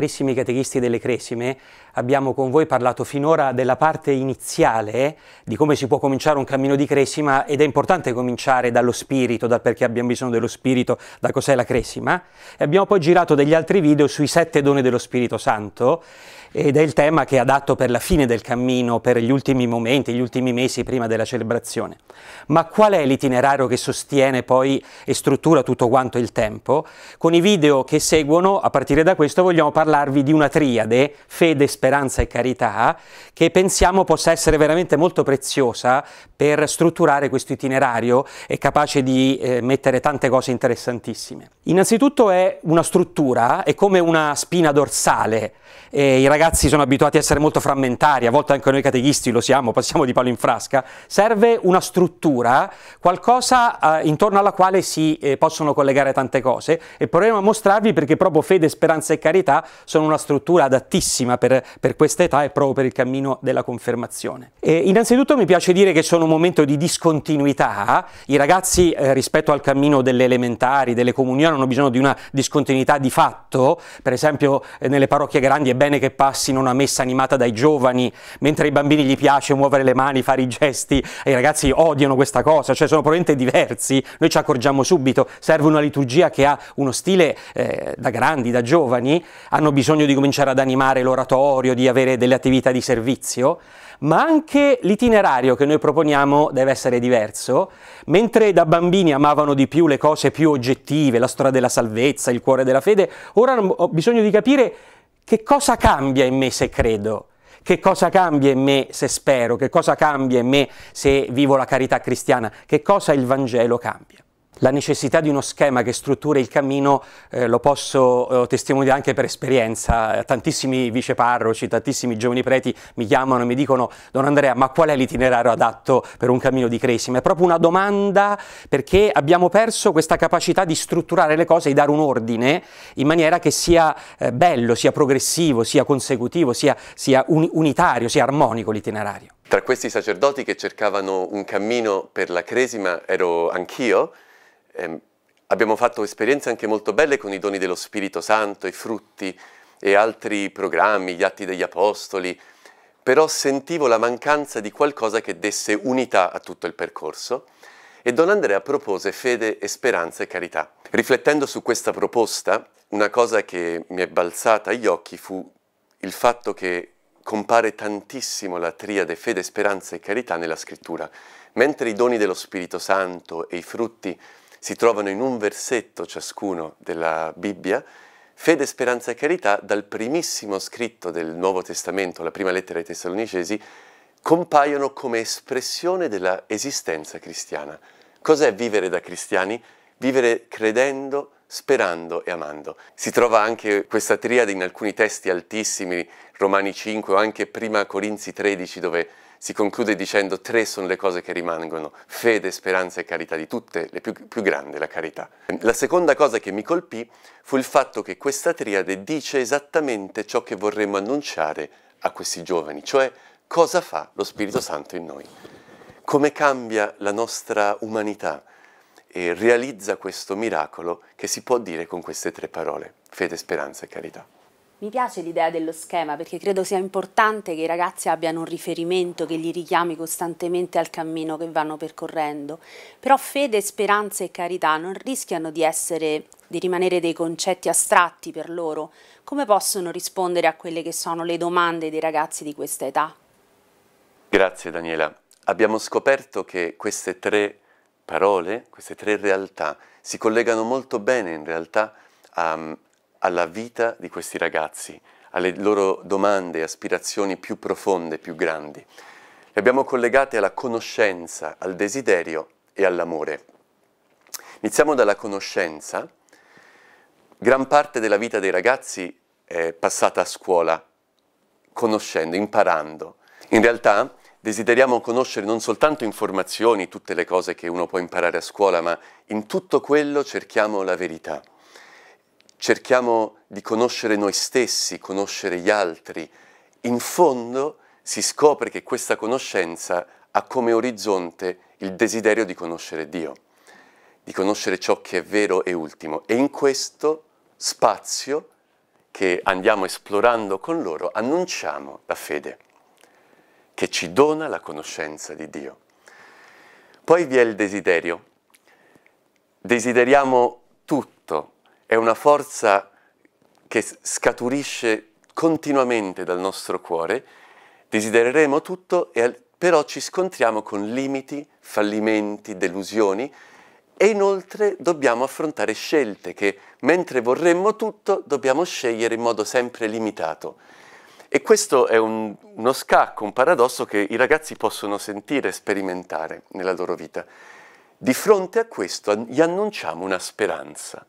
carissimi catechisti delle Cresime, abbiamo con voi parlato finora della parte iniziale, eh, di come si può cominciare un cammino di crescima ed è importante cominciare dallo spirito, dal perché abbiamo bisogno dello spirito, da cos'è la crescima. E abbiamo poi girato degli altri video sui sette doni dello Spirito Santo ed è il tema che è adatto per la fine del cammino, per gli ultimi momenti, gli ultimi mesi prima della celebrazione. Ma qual è l'itinerario che sostiene poi e struttura tutto quanto il tempo? Con i video che seguono, a partire da questo, vogliamo parlarvi di una triade, fede, speranza, speranza e carità, che pensiamo possa essere veramente molto preziosa per strutturare questo itinerario e capace di eh, mettere tante cose interessantissime. Innanzitutto è una struttura, è come una spina dorsale. Eh, I ragazzi sono abituati a essere molto frammentari, a volte anche noi catechisti lo siamo, passiamo di palo in frasca. Serve una struttura, qualcosa eh, intorno alla quale si eh, possono collegare tante cose e proviamo a mostrarvi perché proprio fede, speranza e carità sono una struttura adattissima per per questa età e proprio per il cammino della confermazione. E innanzitutto mi piace dire che sono un momento di discontinuità, i ragazzi eh, rispetto al cammino delle elementari, delle comunioni hanno bisogno di una discontinuità di fatto, per esempio eh, nelle parrocchie grandi è bene che passino una messa animata dai giovani, mentre ai bambini gli piace muovere le mani, fare i gesti, i ragazzi odiano questa cosa, cioè sono probabilmente diversi, noi ci accorgiamo subito, serve una liturgia che ha uno stile eh, da grandi, da giovani, hanno bisogno di cominciare ad animare l'oratorio, obbligatorio di avere delle attività di servizio, ma anche l'itinerario che noi proponiamo deve essere diverso. Mentre da bambini amavano di più le cose più oggettive, la storia della salvezza, il cuore della fede, ora ho bisogno di capire che cosa cambia in me se credo. Che cosa cambia in me se spero? Che cosa cambia in me se vivo la carità cristiana? Che cosa il Vangelo cambia? la necessità di uno schema che struttura il cammino eh, lo posso eh, testimoniare anche per esperienza. Tantissimi viceparroci, tantissimi giovani preti mi chiamano e mi dicono Don Andrea, ma qual è l'itinerario adatto per un cammino di cresima? È proprio una domanda perché abbiamo perso questa capacità di strutturare le cose e dare un ordine in maniera che sia eh, bello, sia progressivo, sia consecutivo, sia, sia un, unitario, sia armonico l'itinerario. Tra questi sacerdoti che cercavano un cammino per la cresima ero anch'io eh, abbiamo fatto esperienze anche molto belle con i doni dello Spirito Santo, i frutti e altri programmi, gli atti degli apostoli, però sentivo la mancanza di qualcosa che desse unità a tutto il percorso e Don Andrea propose fede, speranza e carità. Riflettendo su questa proposta, una cosa che mi è balzata agli occhi fu il fatto che compare tantissimo la triade fede, speranza e carità nella scrittura, mentre i doni dello Spirito Santo e i frutti si trovano in un versetto ciascuno della Bibbia, fede, speranza e carità, dal primissimo scritto del Nuovo Testamento, la prima lettera ai Tessalonicesi, compaiono come espressione della esistenza cristiana. Cos'è vivere da cristiani? Vivere credendo, sperando e amando. Si trova anche questa triade in alcuni testi altissimi, Romani 5 o anche prima Corinzi 13, dove si conclude dicendo tre sono le cose che rimangono, fede, speranza e carità, di tutte le più, più grande la carità. La seconda cosa che mi colpì fu il fatto che questa triade dice esattamente ciò che vorremmo annunciare a questi giovani, cioè cosa fa lo Spirito Santo in noi, come cambia la nostra umanità e realizza questo miracolo che si può dire con queste tre parole, fede, speranza e carità. Mi piace l'idea dello schema perché credo sia importante che i ragazzi abbiano un riferimento che li richiami costantemente al cammino che vanno percorrendo, però fede, speranza e carità non rischiano di, essere, di rimanere dei concetti astratti per loro, come possono rispondere a quelle che sono le domande dei ragazzi di questa età? Grazie Daniela. Abbiamo scoperto che queste tre parole, queste tre realtà si collegano molto bene in realtà a alla vita di questi ragazzi, alle loro domande e aspirazioni più profonde, più grandi. Le abbiamo collegate alla conoscenza, al desiderio e all'amore. Iniziamo dalla conoscenza. Gran parte della vita dei ragazzi è passata a scuola, conoscendo, imparando. In realtà desideriamo conoscere non soltanto informazioni, tutte le cose che uno può imparare a scuola, ma in tutto quello cerchiamo la verità cerchiamo di conoscere noi stessi, conoscere gli altri, in fondo si scopre che questa conoscenza ha come orizzonte il desiderio di conoscere Dio, di conoscere ciò che è vero e ultimo. E in questo spazio che andiamo esplorando con loro, annunciamo la fede, che ci dona la conoscenza di Dio. Poi vi è il desiderio. Desideriamo tutto, è una forza che scaturisce continuamente dal nostro cuore, desidereremo tutto, e, però ci scontriamo con limiti, fallimenti, delusioni e inoltre dobbiamo affrontare scelte che, mentre vorremmo tutto, dobbiamo scegliere in modo sempre limitato. E questo è un, uno scacco, un paradosso che i ragazzi possono sentire e sperimentare nella loro vita. Di fronte a questo gli annunciamo una speranza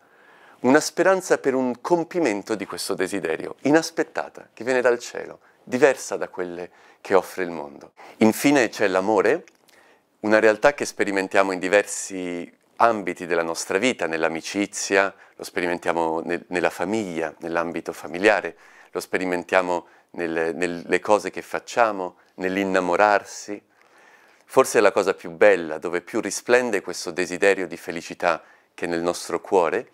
una speranza per un compimento di questo desiderio, inaspettata, che viene dal cielo, diversa da quelle che offre il mondo. Infine c'è l'amore, una realtà che sperimentiamo in diversi ambiti della nostra vita, nell'amicizia, lo sperimentiamo nel, nella famiglia, nell'ambito familiare, lo sperimentiamo nel, nelle cose che facciamo, nell'innamorarsi. Forse è la cosa più bella, dove più risplende questo desiderio di felicità che è nel nostro cuore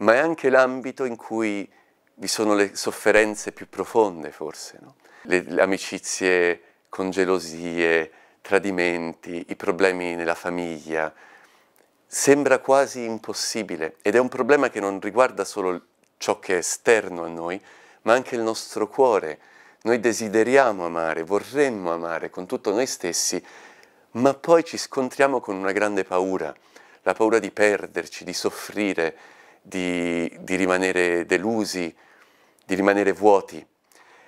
ma è anche l'ambito in cui vi sono le sofferenze più profonde forse, no? le, le amicizie con gelosie, tradimenti, i problemi nella famiglia. Sembra quasi impossibile ed è un problema che non riguarda solo ciò che è esterno a noi, ma anche il nostro cuore. Noi desideriamo amare, vorremmo amare con tutto noi stessi, ma poi ci scontriamo con una grande paura, la paura di perderci, di soffrire, di, di rimanere delusi, di rimanere vuoti.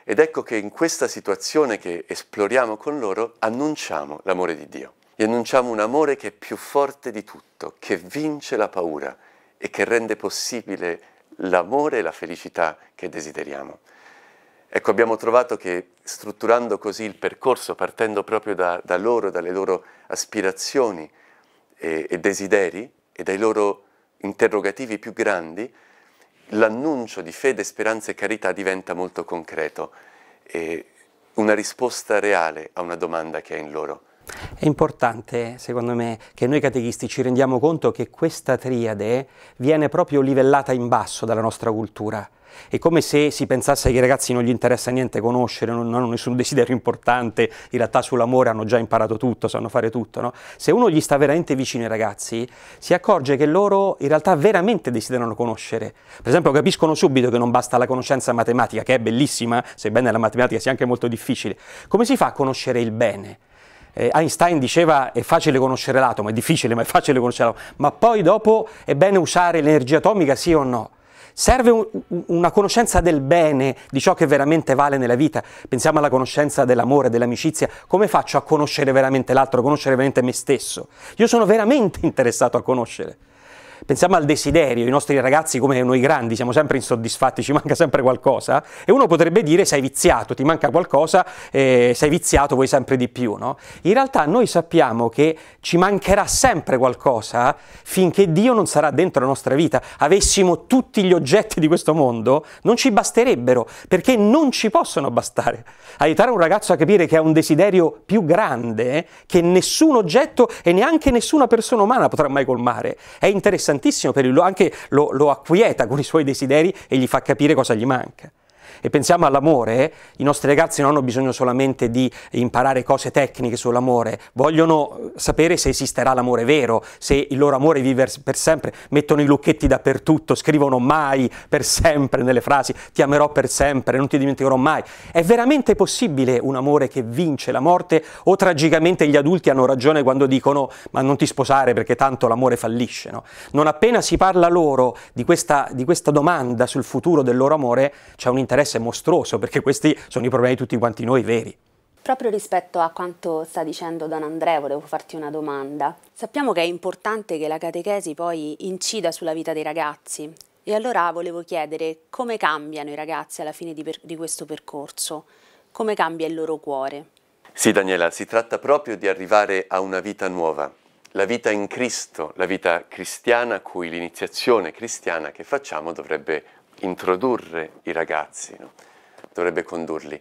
Ed ecco che in questa situazione che esploriamo con loro annunciamo l'amore di Dio. Gli annunciamo un amore che è più forte di tutto, che vince la paura e che rende possibile l'amore e la felicità che desideriamo. Ecco, abbiamo trovato che strutturando così il percorso, partendo proprio da, da loro, dalle loro aspirazioni e, e desideri e dai loro interrogativi più grandi, l'annuncio di fede, speranza e carità diventa molto concreto, e una risposta reale a una domanda che è in loro. È importante, secondo me, che noi catechisti ci rendiamo conto che questa triade viene proprio livellata in basso dalla nostra cultura. È come se si pensasse che ai ragazzi non gli interessa niente conoscere, non hanno nessun desiderio importante, in realtà sull'amore hanno già imparato tutto, sanno fare tutto. No? Se uno gli sta veramente vicino ai ragazzi, si accorge che loro in realtà veramente desiderano conoscere. Per esempio capiscono subito che non basta la conoscenza matematica, che è bellissima, sebbene la matematica sia anche molto difficile. Come si fa a conoscere il bene? Eh, Einstein diceva è facile conoscere l'atomo, è difficile ma è facile conoscere l'atomo, ma poi dopo è bene usare l'energia atomica sì o no? Serve un, una conoscenza del bene, di ciò che veramente vale nella vita. Pensiamo alla conoscenza dell'amore, dell'amicizia. Come faccio a conoscere veramente l'altro, a conoscere veramente me stesso? Io sono veramente interessato a conoscere pensiamo al desiderio, i nostri ragazzi come noi grandi siamo sempre insoddisfatti, ci manca sempre qualcosa, e uno potrebbe dire sei viziato, ti manca qualcosa, eh, sei viziato, vuoi sempre di più, no? In realtà noi sappiamo che ci mancherà sempre qualcosa finché Dio non sarà dentro la nostra vita. Avessimo tutti gli oggetti di questo mondo, non ci basterebbero, perché non ci possono bastare. Aiutare un ragazzo a capire che ha un desiderio più grande, eh, che nessun oggetto e neanche nessuna persona umana potrà mai colmare, è interessante interessantissimo per lui, anche lo, lo acquieta con i suoi desideri e gli fa capire cosa gli manca e pensiamo all'amore, eh? i nostri ragazzi non hanno bisogno solamente di imparare cose tecniche sull'amore, vogliono eh, sapere se esisterà l'amore vero, se il loro amore vive per sempre, mettono i lucchetti dappertutto, scrivono mai per sempre nelle frasi, ti amerò per sempre, non ti dimenticherò mai. È veramente possibile un amore che vince la morte o tragicamente gli adulti hanno ragione quando dicono ma non ti sposare perché tanto l'amore fallisce? No? Non appena si parla loro di questa, di questa domanda sul futuro del loro amore, c'è un interesse è mostruoso, perché questi sono i problemi di tutti quanti noi veri. Proprio rispetto a quanto sta dicendo Don Andrea, volevo farti una domanda. Sappiamo che è importante che la catechesi poi incida sulla vita dei ragazzi e allora volevo chiedere come cambiano i ragazzi alla fine di, per di questo percorso, come cambia il loro cuore. Sì Daniela, si tratta proprio di arrivare a una vita nuova, la vita in Cristo, la vita cristiana a cui l'iniziazione cristiana che facciamo dovrebbe introdurre i ragazzi, no? dovrebbe condurli.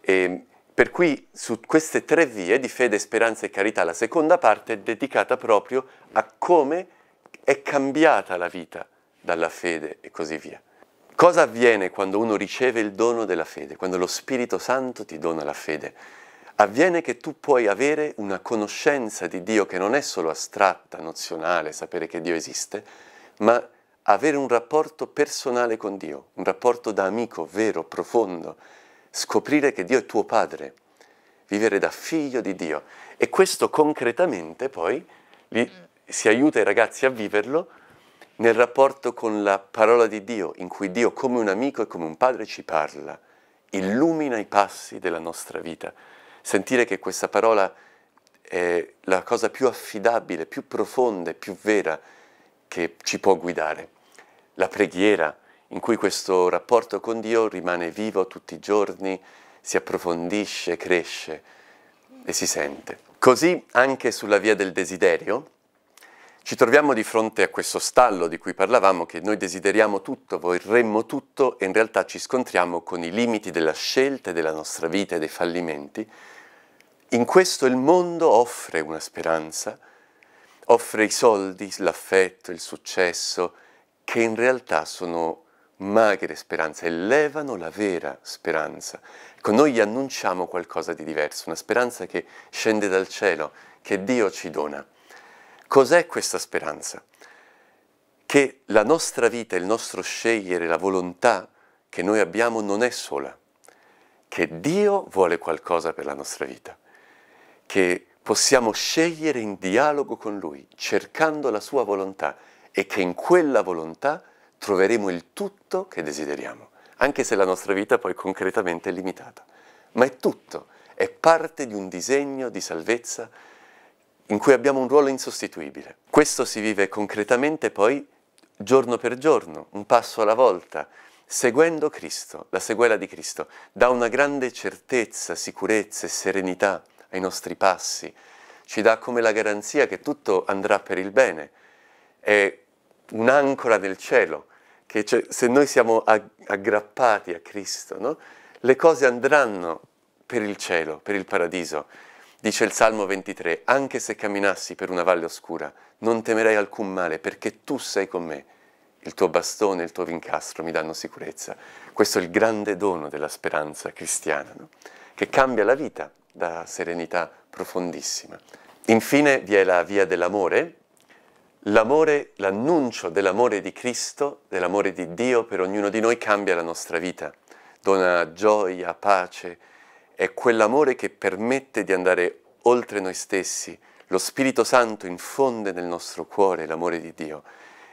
E ehm, per cui su queste tre vie di fede, speranza e carità, la seconda parte è dedicata proprio a come è cambiata la vita dalla fede e così via. Cosa avviene quando uno riceve il dono della fede, quando lo Spirito Santo ti dona la fede? Avviene che tu puoi avere una conoscenza di Dio che non è solo astratta, nozionale, sapere che Dio esiste, ma avere un rapporto personale con Dio, un rapporto da amico vero, profondo, scoprire che Dio è tuo padre, vivere da figlio di Dio. E questo concretamente poi li, si aiuta i ragazzi a viverlo nel rapporto con la parola di Dio, in cui Dio come un amico e come un padre ci parla, illumina i passi della nostra vita. Sentire che questa parola è la cosa più affidabile, più profonda e più vera che ci può guidare. La preghiera, in cui questo rapporto con Dio rimane vivo tutti i giorni, si approfondisce, cresce e si sente. Così anche sulla via del desiderio ci troviamo di fronte a questo stallo di cui parlavamo, che noi desideriamo tutto, vorremmo tutto e in realtà ci scontriamo con i limiti della scelta, della nostra vita e dei fallimenti. In questo il mondo offre una speranza, offre i soldi, l'affetto, il successo, che in realtà sono magre speranze elevano la vera speranza. Ecco, noi annunciamo qualcosa di diverso, una speranza che scende dal cielo, che Dio ci dona. Cos'è questa speranza? Che la nostra vita, il nostro scegliere, la volontà che noi abbiamo non è sola, che Dio vuole qualcosa per la nostra vita, che possiamo scegliere in dialogo con Lui, cercando la Sua volontà e che in quella volontà troveremo il tutto che desideriamo, anche se la nostra vita poi concretamente è limitata. Ma è tutto, è parte di un disegno di salvezza in cui abbiamo un ruolo insostituibile. Questo si vive concretamente poi giorno per giorno, un passo alla volta, seguendo Cristo, la seguela di Cristo, dà una grande certezza, sicurezza e serenità ai nostri passi, ci dà come la garanzia che tutto andrà per il bene. È un'ancora del cielo, che cioè, se noi siamo aggrappati a Cristo, no? le cose andranno per il cielo, per il paradiso. Dice il Salmo 23, anche se camminassi per una valle oscura, non temerei alcun male, perché tu sei con me. Il tuo bastone il tuo vincastro mi danno sicurezza. Questo è il grande dono della speranza cristiana, no? che cambia la vita da serenità profondissima. Infine vi è la via dell'amore, l'amore, l'annuncio dell'amore di Cristo, dell'amore di Dio per ognuno di noi cambia la nostra vita, dona gioia, pace, è quell'amore che permette di andare oltre noi stessi, lo Spirito Santo infonde nel nostro cuore l'amore di Dio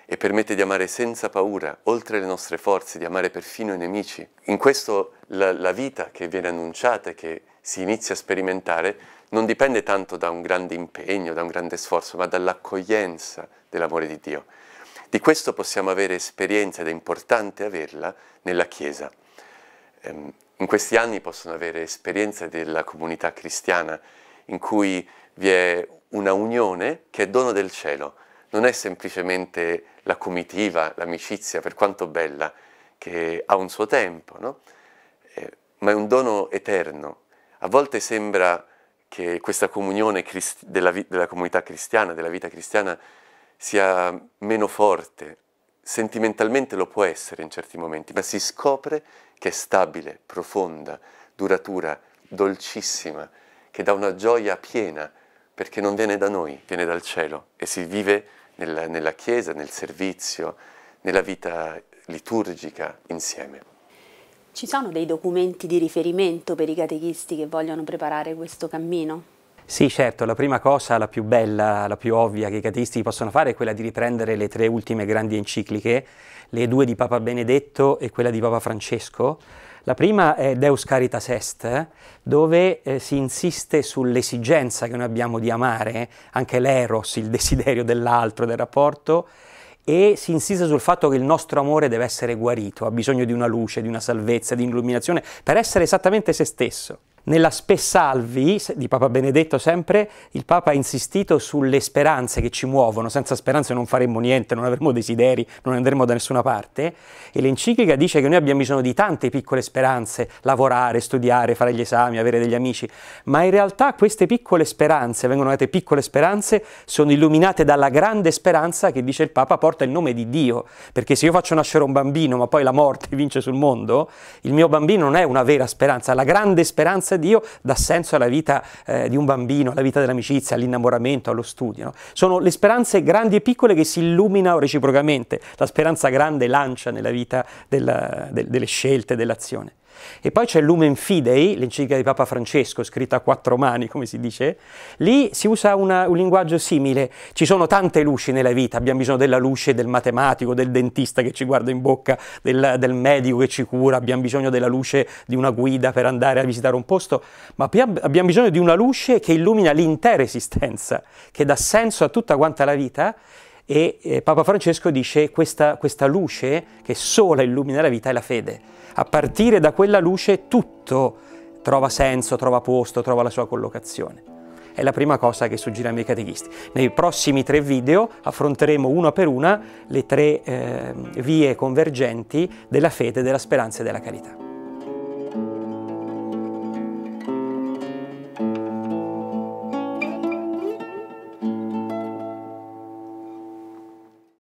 e permette di amare senza paura, oltre le nostre forze, di amare perfino i nemici. In questo la, la vita che viene annunciata e che si inizia a sperimentare non dipende tanto da un grande impegno, da un grande sforzo, ma dall'accoglienza dell'amore di Dio. Di questo possiamo avere esperienza ed è importante averla nella Chiesa. Ehm, in questi anni possono avere esperienza della comunità cristiana in cui vi è una unione che è dono del cielo, non è semplicemente la comitiva, l'amicizia, per quanto bella, che ha un suo tempo, no? eh, ma è un dono eterno. A volte sembra che questa comunione crist- della, vi- della comunità cristiana, della vita cristiana, sia meno forte. Sentimentalmente lo può essere in certi momenti, ma si scopre che è stabile, profonda, duratura, dolcissima, che dà una gioia piena, perché non viene da noi, viene dal cielo e si vive nella, nella Chiesa, nel servizio, nella vita liturgica insieme. Ci sono dei documenti di riferimento per i catechisti che vogliono preparare questo cammino? Sì, certo, la prima cosa, la più bella, la più ovvia che i catechisti possono fare è quella di riprendere le tre ultime grandi encicliche, le due di Papa Benedetto e quella di Papa Francesco, la prima è Deus Caritas Est, dove eh, si insiste sull'esigenza che noi abbiamo di amare, anche l'eros, il desiderio dell'altro, del rapporto, e si insiste sul fatto che il nostro amore deve essere guarito, ha bisogno di una luce, di una salvezza, di un'illuminazione, per essere esattamente se stesso. Nella Spessalvi di Papa Benedetto sempre il Papa ha insistito sulle speranze che ci muovono, senza speranze non faremmo niente, non avremmo desideri, non andremo da nessuna parte e l'enciclica dice che noi abbiamo bisogno di tante piccole speranze, lavorare, studiare, fare gli esami, avere degli amici, ma in realtà queste piccole speranze, vengono dette piccole speranze, sono illuminate dalla grande speranza che dice il Papa porta il nome di Dio, perché se io faccio nascere un bambino ma poi la morte vince sul mondo, il mio bambino non è una vera speranza, la grande speranza Dio dà senso alla vita eh, di un bambino, alla vita dell'amicizia, all'innamoramento, allo studio. No? Sono le speranze grandi e piccole che si illuminano reciprocamente. La speranza grande lancia nella vita della, de, delle scelte, dell'azione. E poi c'è Lumen Fidei, l'enciclica di Papa Francesco, scritta a quattro mani, come si dice. Lì si usa una, un linguaggio simile. Ci sono tante luci nella vita, abbiamo bisogno della luce del matematico, del dentista che ci guarda in bocca, del, del medico che ci cura, abbiamo bisogno della luce di una guida per andare a visitare un posto, ma abbiamo bisogno di una luce che illumina l'intera esistenza, che dà senso a tutta quanta la vita e eh, Papa Francesco dice che questa, questa luce che sola illumina la vita è la fede. A partire da quella luce tutto trova senso, trova posto, trova la sua collocazione. È la prima cosa che suggeriamo ai catechisti. Nei prossimi tre video affronteremo una per una le tre eh, vie convergenti della fede, della speranza e della carità.